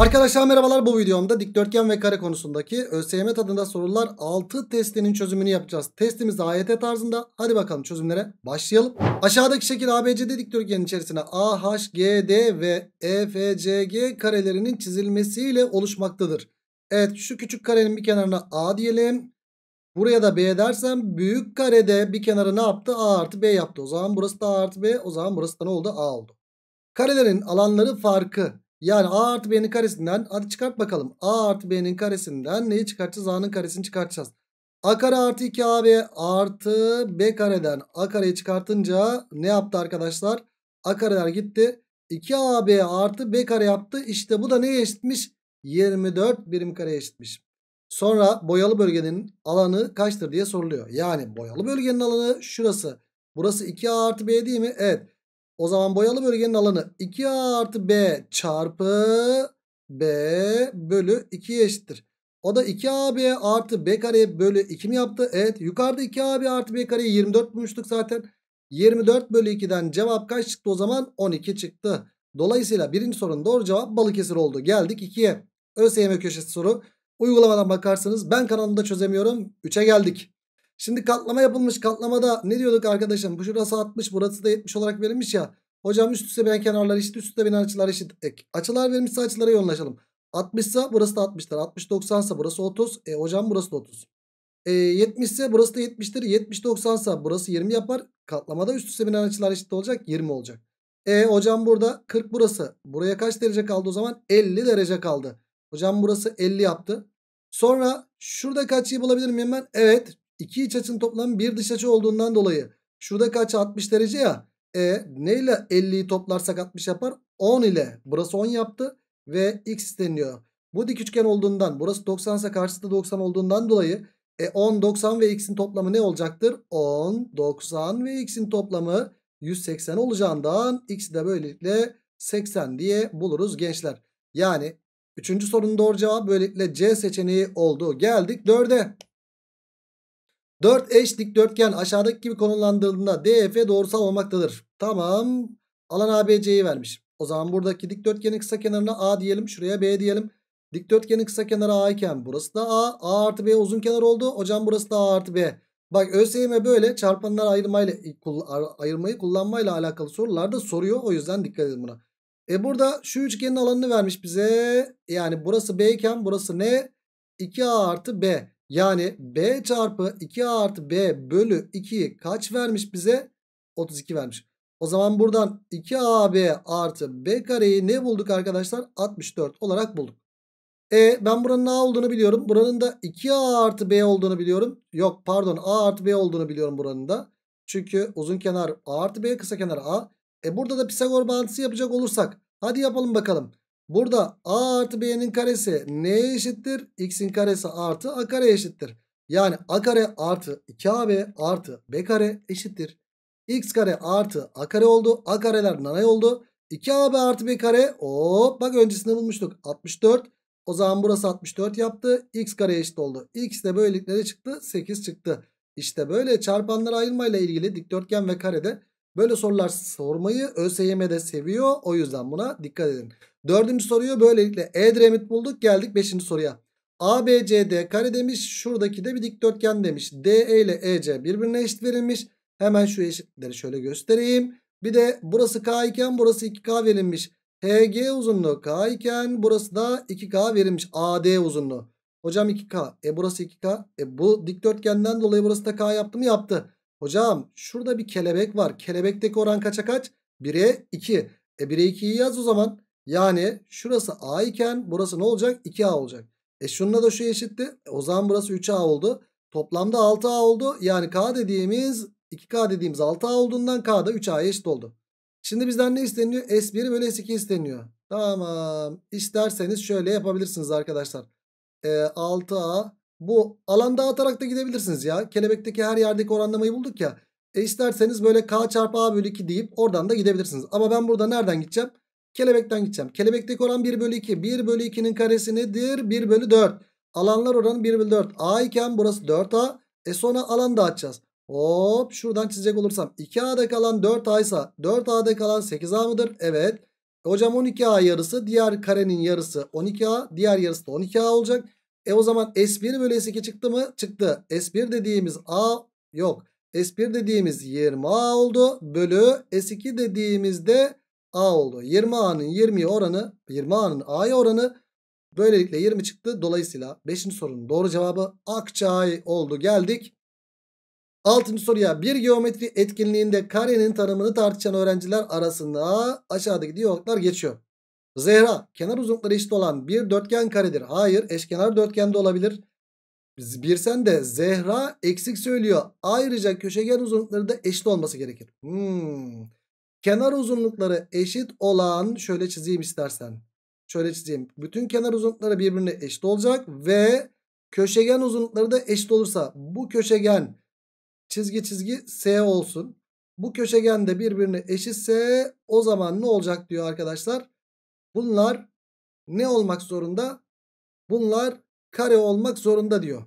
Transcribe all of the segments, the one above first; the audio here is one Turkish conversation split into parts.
Arkadaşlar merhabalar bu videomda dikdörtgen ve kare konusundaki ÖSYM tadında sorular 6 testinin çözümünü yapacağız. Testimiz AYT tarzında. Hadi bakalım çözümlere başlayalım. Aşağıdaki şekil ABCD dikdörtgenin içerisine AHGD ve EFCG karelerinin çizilmesiyle oluşmaktadır. Evet şu küçük karenin bir kenarına A diyelim. Buraya da B dersem büyük karede bir kenarı ne yaptı? A artı B yaptı. O zaman burası da A artı B. O zaman burası da ne oldu? A oldu. Karelerin alanları farkı yani a artı b'nin karesinden hadi çıkart bakalım. a artı b'nin karesinden neyi çıkartacağız? a'nın karesini çıkartacağız. a kare artı 2ab artı b kareden a kareyi çıkartınca ne yaptı arkadaşlar? a kareler gitti. 2ab artı b kare yaptı. İşte bu da neye eşitmiş? 24 birim kare eşitmiş. Sonra boyalı bölgenin alanı kaçtır diye soruluyor. Yani boyalı bölgenin alanı şurası. Burası 2a artı b değil mi? Evet. O zaman boyalı bölgenin alanı 2A artı B çarpı B bölü 2 eşittir. O da 2AB artı B kare bölü 2 mi yaptı? Evet yukarıda 2AB artı B kareyi 24 bulmuştuk zaten. 24 bölü 2'den cevap kaç çıktı o zaman? 12 çıktı. Dolayısıyla birinci sorunun doğru cevap Balıkesir oldu. Geldik 2'ye. ÖSYM köşesi soru. Uygulamadan bakarsanız ben kanalımda çözemiyorum. 3'e geldik. Şimdi katlama yapılmış. Katlamada ne diyorduk arkadaşım? Bu şurası 60 burası da 70 olarak verilmiş ya. Hocam üst üste ben kenarlar eşit üst üste ben açılar eşit. Ek. Açılar verilmişse açılara yoğunlaşalım. 60 ise burası da 60'lar. 60 90 ise burası 30. E hocam burası da 30. E, 70 ise burası da 70'tir. 70 90 ise burası 20 yapar. Katlamada üst üste binen açılar eşit olacak. 20 olacak. E hocam burada 40 burası. Buraya kaç derece kaldı o zaman? 50 derece kaldı. Hocam burası 50 yaptı. Sonra şurada kaçıyı şey bulabilir miyim ben? Evet. 2 iç açının toplamı 1 dış açı olduğundan dolayı şurada kaç 60 derece ya. E neyle 50'yi toplarsak 60 yapar? 10 ile. Burası 10 yaptı ve x isteniyor. Bu dik üçgen olduğundan burası 90 ise karşısı da 90 olduğundan dolayı e 10, 90 ve x'in toplamı ne olacaktır? 10, 90 ve x'in toplamı 180 olacağından x'i de böylelikle 80 diye buluruz gençler. Yani 3. sorunun doğru cevabı böylelikle C seçeneği oldu. Geldik 4'e. 4 eş dikdörtgen aşağıdaki gibi konumlandırıldığında DF doğrusal olmaktadır. Tamam. Alan ABC'yi vermiş. O zaman buradaki dikdörtgenin kısa kenarına A diyelim. Şuraya B diyelim. Dikdörtgenin kısa kenarı A iken burası da A. A artı B uzun kenar oldu. Hocam burası da A artı B. Bak ÖSYM böyle çarpanlar ayırmayla, ayırmayı kullanmayla alakalı sorular da soruyor. O yüzden dikkat edin buna. E burada şu üçgenin alanını vermiş bize. Yani burası B iken burası ne? 2A artı B. Yani B çarpı 2A artı B bölü 2 kaç vermiş bize? 32 vermiş. O zaman buradan 2AB artı B kareyi ne bulduk arkadaşlar? 64 olarak bulduk. E ben buranın A olduğunu biliyorum. Buranın da 2A artı B olduğunu biliyorum. Yok pardon A artı B olduğunu biliyorum buranın da. Çünkü uzun kenar A artı B kısa kenar A. E burada da Pisagor bağıntısı yapacak olursak. Hadi yapalım bakalım. Burada a artı b'nin karesi neye eşittir? x'in karesi artı a kare eşittir. Yani a kare artı 2ab artı b kare eşittir. x kare artı a kare oldu. a kareler nanay oldu. 2ab artı b kare hop bak öncesinde bulmuştuk 64. O zaman burası 64 yaptı. x kare eşit oldu. x de böylelikle de çıktı 8 çıktı. İşte böyle çarpanlara ayırmayla ilgili dikdörtgen ve karede Böyle sorular sormayı ÖSYM de seviyor. O yüzden buna dikkat edin. Dördüncü soruyu böylelikle Edremit bulduk. Geldik beşinci soruya. ABCD kare demiş. Şuradaki de bir dikdörtgen demiş. DE ile EC birbirine eşit verilmiş. Hemen şu eşitleri şöyle göstereyim. Bir de burası K iken burası 2K verilmiş. HG uzunluğu K iken burası da 2K verilmiş. AD uzunluğu. Hocam 2K. E burası 2K. E bu dikdörtgenden dolayı burası da K yaptı mı? Yaptı. Hocam şurada bir kelebek var. Kelebekteki oran kaça kaç? 1'e 2. E 1'e 2'yi yaz o zaman. Yani şurası A iken burası ne olacak? 2A olacak. E şununla da şu eşitti. E, o zaman burası 3A oldu. Toplamda 6A oldu. Yani K dediğimiz 2K dediğimiz 6A olduğundan K da 3A'ya eşit oldu. Şimdi bizden ne isteniyor? S1 bölü S2 isteniyor. Tamam. İsterseniz şöyle yapabilirsiniz arkadaşlar. E, 6A bu alan dağıtarak da gidebilirsiniz ya. Kelebekteki her yerdeki oranlamayı bulduk ya. E isterseniz böyle k çarpı a bölü 2 deyip oradan da gidebilirsiniz. Ama ben burada nereden gideceğim? Kelebekten gideceğim. Kelebekteki oran 1 bölü 2. 1 bölü 2'nin karesi nedir? 1 bölü 4. Alanlar oranı 1 bölü 4. A iken burası 4A. E sonra alan dağıtacağız. Hop şuradan çizecek olursam 2A'da kalan 4A ise 4A'da kalan 8A mıdır? Evet. hocam 12A yarısı diğer karenin yarısı 12A diğer yarısı da 12A olacak. E o zaman S1 bölü S2 çıktı mı? Çıktı. S1 dediğimiz A yok. S1 dediğimiz 20A oldu. Bölü S2 dediğimizde A oldu. 20A'nın 20'ye oranı 20A'nın A'ya oranı böylelikle 20 çıktı. Dolayısıyla 5. sorunun doğru cevabı Akçay oldu. Geldik. 6. soruya bir geometri etkinliğinde karenin tanımını tartışan öğrenciler arasında aşağıdaki diyaloglar geçiyor. Zehra kenar uzunlukları eşit olan bir dörtgen karedir. Hayır eşkenar dörtgen de olabilir. Birsen de Zehra eksik söylüyor. Ayrıca köşegen uzunlukları da eşit olması gerekir. Hmm. Kenar uzunlukları eşit olan şöyle çizeyim istersen. Şöyle çizeyim. Bütün kenar uzunlukları birbirine eşit olacak ve köşegen uzunlukları da eşit olursa bu köşegen çizgi çizgi S olsun. Bu köşegen de birbirine eşitse o zaman ne olacak diyor arkadaşlar. Bunlar ne olmak zorunda? Bunlar kare olmak zorunda diyor.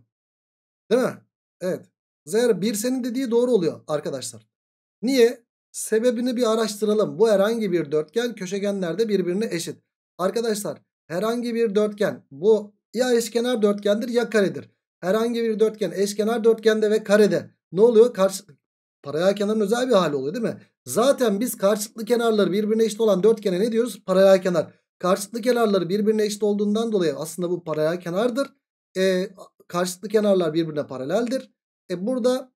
Değil mi? Evet. Zehra bir senin dediği doğru oluyor arkadaşlar. Niye? Sebebini bir araştıralım. Bu herhangi bir dörtgen köşegenlerde birbirine eşit. Arkadaşlar herhangi bir dörtgen bu ya eşkenar dörtgendir ya karedir. Herhangi bir dörtgen eşkenar dörtgende ve karede ne oluyor? Karşı, paralel kenarın özel bir hali oluyor değil mi? Zaten biz karşılıklı kenarları birbirine eşit olan dörtgene ne diyoruz? Paralel kenar. Karşılıklı kenarları birbirine eşit olduğundan dolayı aslında bu paralel kenardır. E, karşılıklı kenarlar birbirine paraleldir. E burada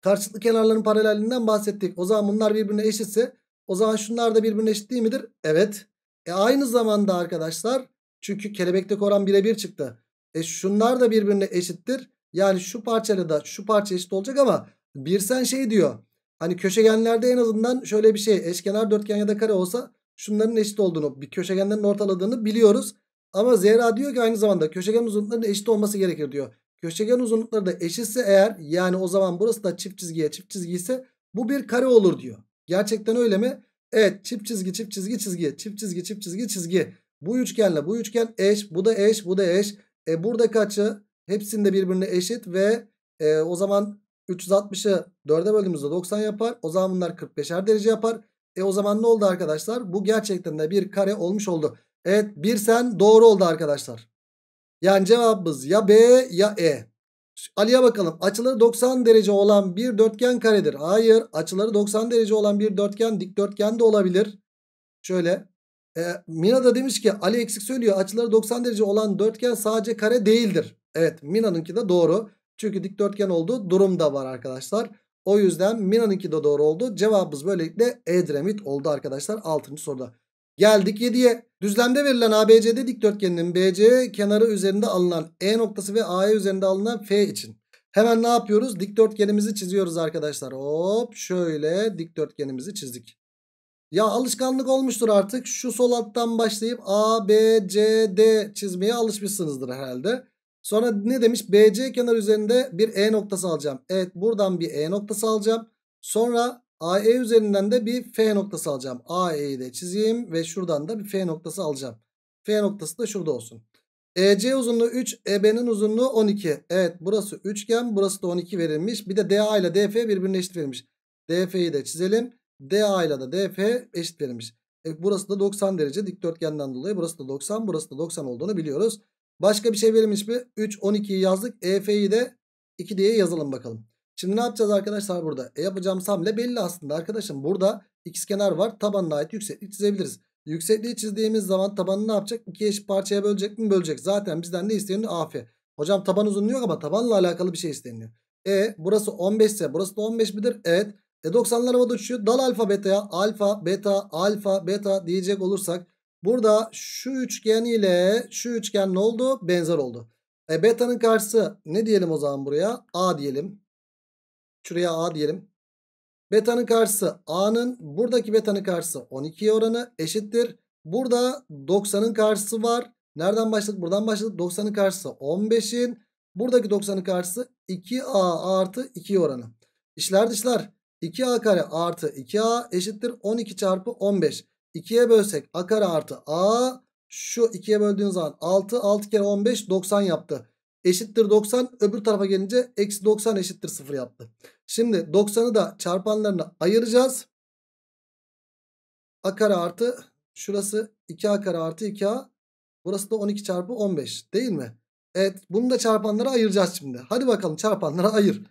karşılıklı kenarların paralelliğinden bahsettik. O zaman bunlar birbirine eşitse o zaman şunlar da birbirine eşit değil midir? Evet. E aynı zamanda arkadaşlar çünkü kelebekteki oran birebir çıktı. E şunlar da birbirine eşittir. Yani şu parçayla da şu parça eşit olacak ama bir sen şey diyor. Hani köşegenlerde en azından şöyle bir şey eşkenar dörtgen ya da kare olsa şunların eşit olduğunu bir köşegenlerin ortaladığını biliyoruz. Ama Zehra diyor ki aynı zamanda köşegen uzunluklarının eşit olması gerekir diyor. Köşegen uzunlukları da eşitse eğer yani o zaman burası da çift çizgiye çift çizgi ise bu bir kare olur diyor. Gerçekten öyle mi? Evet çift çizgi çift çizgi çizgi çift çizgi çift çizgi çizgi. Bu üçgenle bu üçgen eş bu da eş bu da eş. E buradaki açı hepsinde birbirine eşit ve e, o zaman 360'ı 4'e böldüğümüzde 90 yapar. O zaman bunlar 45'er derece yapar. E o zaman ne oldu arkadaşlar? Bu gerçekten de bir kare olmuş oldu. Evet bir sen doğru oldu arkadaşlar. Yani cevabımız ya B ya E. Ali'ye bakalım. Açıları 90 derece olan bir dörtgen karedir. Hayır. Açıları 90 derece olan bir dörtgen dikdörtgen de olabilir. Şöyle. E, Mina da demiş ki Ali eksik söylüyor. Açıları 90 derece olan dörtgen sadece kare değildir. Evet Mina'nınki de doğru. Çünkü dikdörtgen olduğu durum da var arkadaşlar. O yüzden Mina'nınki de doğru oldu. Cevabımız böylelikle Edremit oldu arkadaşlar 6. soruda. Geldik 7'ye. Düzlemde verilen ABCD dikdörtgeninin BC kenarı üzerinde alınan E noktası ve AE üzerinde alınan F için. Hemen ne yapıyoruz? Dikdörtgenimizi çiziyoruz arkadaşlar. Hop şöyle dikdörtgenimizi çizdik. Ya alışkanlık olmuştur artık. Şu sol alttan başlayıp A, B, C, D çizmeye alışmışsınızdır herhalde. Sonra ne demiş? BC kenar üzerinde bir E noktası alacağım. Evet buradan bir E noktası alacağım. Sonra AE üzerinden de bir F noktası alacağım. AE'yi de çizeyim ve şuradan da bir F noktası alacağım. F noktası da şurada olsun. EC uzunluğu 3, EB'nin uzunluğu 12. Evet burası üçgen, burası da 12 verilmiş. Bir de DA ile DF birbirine eşit verilmiş. DF'yi de çizelim. DA ile de DF eşit verilmiş. E, burası da 90 derece dikdörtgenden dolayı burası da 90, burası da 90 olduğunu biliyoruz. Başka bir şey verilmiş mi? 3, 12'yi yazdık. EF'yi de 2 diye yazalım bakalım. Şimdi ne yapacağız arkadaşlar burada? E yapacağımız hamle belli aslında arkadaşım. Burada ikizkenar var. Tabanına ait yükseklik çizebiliriz. Yüksekliği çizdiğimiz zaman tabanını ne yapacak? İki eşit parçaya bölecek mi? Bölecek. Zaten bizden ne isteniyor? afi. Hocam taban uzunluğu yok ama tabanla alakalı bir şey isteniyor. E burası 15 ise burası da 15 midir? Evet. E 90'lar havada uçuyor. Dal alfa beta ya alfa beta alfa beta diyecek olursak Burada şu üçgen ile şu üçgen ne oldu? Benzer oldu. E beta'nın karşısı ne diyelim o zaman buraya? A diyelim. Şuraya A diyelim. Beta'nın karşısı A'nın buradaki beta'nın karşısı 12 oranı eşittir. Burada 90'ın karşısı var. Nereden başladık? Buradan başladık. 90'ın karşısı 15'in. Buradaki 90'ın karşısı 2A artı 2 oranı. İşler dışlar 2A kare artı 2A eşittir 12 çarpı 15. 2'ye bölsek a kare artı a şu 2'ye böldüğün zaman 6 6 kere 15 90 yaptı. Eşittir 90 öbür tarafa gelince eksi 90 eşittir 0 yaptı. Şimdi 90'ı da çarpanlarına ayıracağız. A kare artı şurası 2A kare artı 2A. Burası da 12 çarpı 15 değil mi? Evet bunu da çarpanlara ayıracağız şimdi. Hadi bakalım çarpanlara ayır.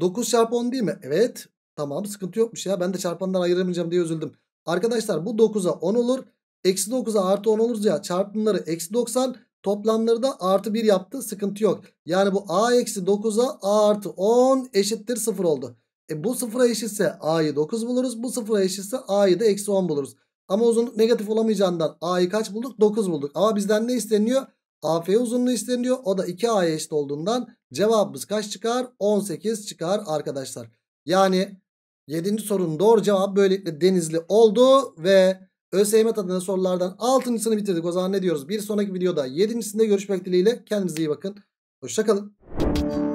9 çarpı 10 değil mi? Evet tamam sıkıntı yokmuş ya ben de çarpanlara ayıramayacağım diye üzüldüm. Arkadaşlar bu 9'a 10 olur. Eksi 9'a artı 10 olur ya çarpımları eksi 90 toplamları da artı 1 yaptı sıkıntı yok. Yani bu a eksi 9'a a artı 10 eşittir 0 oldu. E bu 0'a eşitse a'yı 9 buluruz. Bu 0'a eşitse a'yı da eksi 10 buluruz. Ama uzunluk negatif olamayacağından a'yı kaç bulduk? 9 bulduk. Ama bizden ne isteniyor? AF uzunluğu isteniyor. O da 2A'ya eşit olduğundan cevabımız kaç çıkar? 18 çıkar arkadaşlar. Yani Yedinci sorunun doğru cevabı böylelikle Denizli oldu ve ÖSYM adına sorulardan altıncısını bitirdik. O zaman ne diyoruz? Bir sonraki videoda yedincisinde görüşmek dileğiyle. Kendinize iyi bakın. Hoşçakalın.